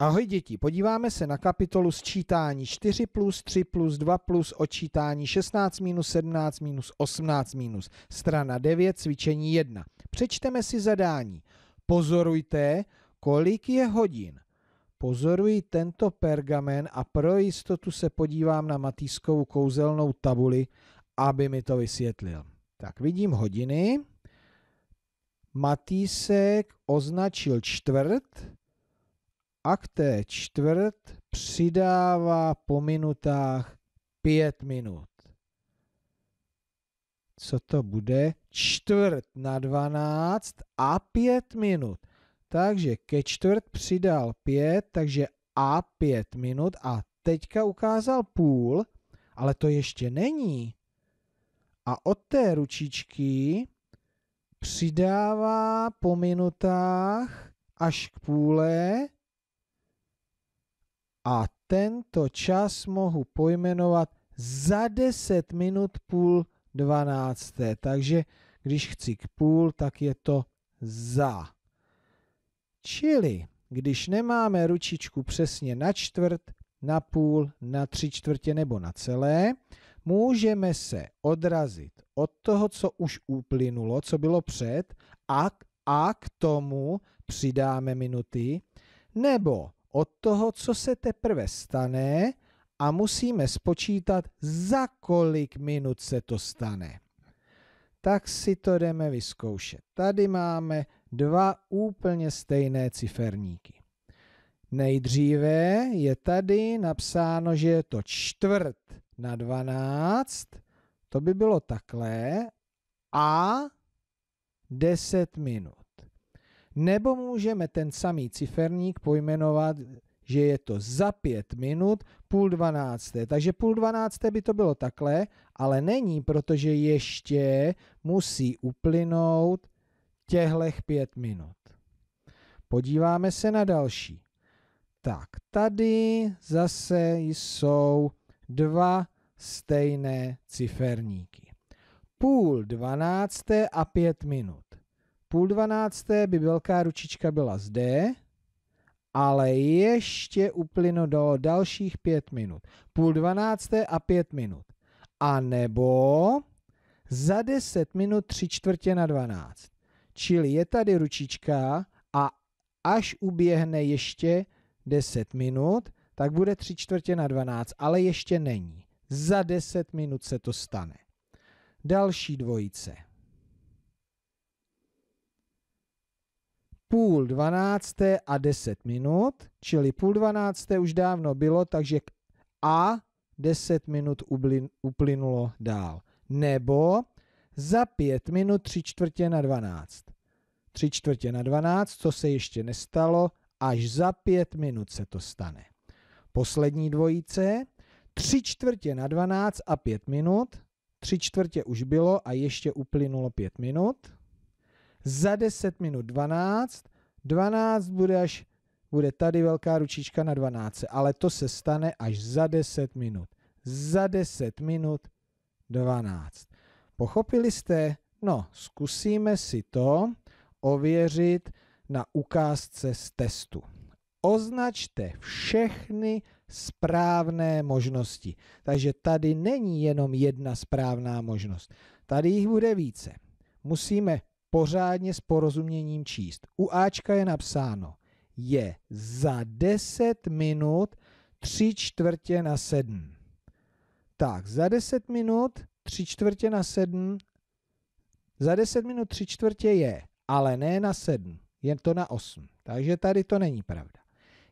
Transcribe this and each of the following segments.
Ahoj děti, podíváme se na kapitolu sčítání 4 plus 3 plus 2 plus odčítání 16 minus 17 minus 18 minus. Strana 9, cvičení 1. Přečteme si zadání. Pozorujte, kolik je hodin. Pozoruji tento pergamen a pro jistotu se podívám na Matýskovou kouzelnou tabuli, aby mi to vysvětlil. Tak vidím hodiny. Matýsek označil čtvrt a k té čtvrt přidává po minutách pět minut. Co to bude? Čtvrt na dvanáct a pět minut. Takže ke čtvrt přidal pět, takže a pět minut a teďka ukázal půl, ale to ještě není. A od té ručičky přidává po minutách až k půle a tento čas mohu pojmenovat za 10 minut půl 12. Takže když chci k půl, tak je to za. Čili, když nemáme ručičku přesně na čtvrt, na půl, na tři čtvrtě nebo na celé, můžeme se odrazit od toho, co už uplynulo, co bylo před, a, a k tomu přidáme minuty, nebo od toho, co se teprve stane a musíme spočítat, za kolik minut se to stane. Tak si to jdeme vyzkoušet. Tady máme dva úplně stejné ciferníky. Nejdříve je tady napsáno, že je to čtvrt na 12, to by bylo takhle, a 10 minut nebo můžeme ten samý ciferník pojmenovat, že je to za pět minut půl dvanácté. Takže půl dvanácté by to bylo takhle, ale není, protože ještě musí uplynout těhlech pět minut. Podíváme se na další. Tak, tady zase jsou dva stejné ciferníky. Půl dvanácté a pět minut půl dvanácté by velká ručička byla zde, ale ještě uplynulo dalších pět minut. Půl dvanácté a pět minut. A nebo za deset minut tři čtvrtě na dvanáct. Čili je tady ručička a až uběhne ještě deset minut, tak bude tři čtvrtě na dvanáct, ale ještě není. Za deset minut se to stane. Další dvojice. půl dvanácté a deset minut, čili půl dvanácté už dávno bylo, takže a deset minut uplynulo dál. Nebo za pět minut tři čtvrtě na dvanáct. Tři čtvrtě na dvanáct, co se ještě nestalo, až za pět minut se to stane. Poslední dvojice, tři čtvrtě na dvanáct a pět minut, tři čtvrtě už bylo a ještě uplynulo pět minut za 10 minut 12, 12 bude až bude tady velká ručička na 12, ale to se stane až za 10 minut. Za 10 minut 12. Pochopili jste? No, zkusíme si to ověřit na ukázce z testu. Označte všechny správné možnosti. Takže tady není jenom jedna správná možnost. Tady jich bude více. Musíme pořádně s porozuměním číst. U Ačka je napsáno, je za 10 minut 3 čtvrtě na 7. Tak, za 10 minut 3 čtvrtě na 7, za 10 minut 3 čtvrtě je, ale ne na 7, je to na 8. Takže tady to není pravda.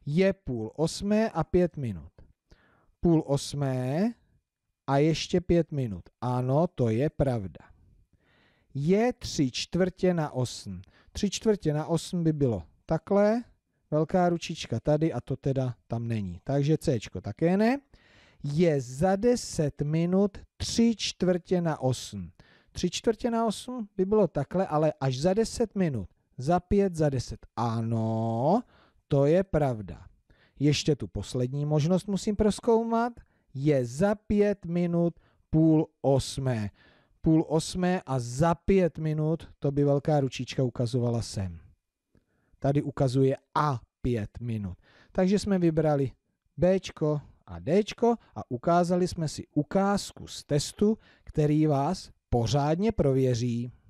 Je půl osmé a pět minut. Půl osmé a ještě pět minut. Ano, to je pravda je 3 čtvrtě na 8. 3 čtvrtě na 8 by bylo takhle, velká ručička tady a to teda tam není. Takže C také ne. Je za 10 minut 3 čtvrtě na 8. 3 čtvrtě na 8 by bylo takhle, ale až za 10 minut. Za 5, za 10. Ano, to je pravda. Ještě tu poslední možnost musím proskoumat. Je za 5 minut půl osmé půl osmé a za pět minut to by velká ručička ukazovala sem. Tady ukazuje a pět minut. Takže jsme vybrali B a D a ukázali jsme si ukázku z testu, který vás pořádně prověří.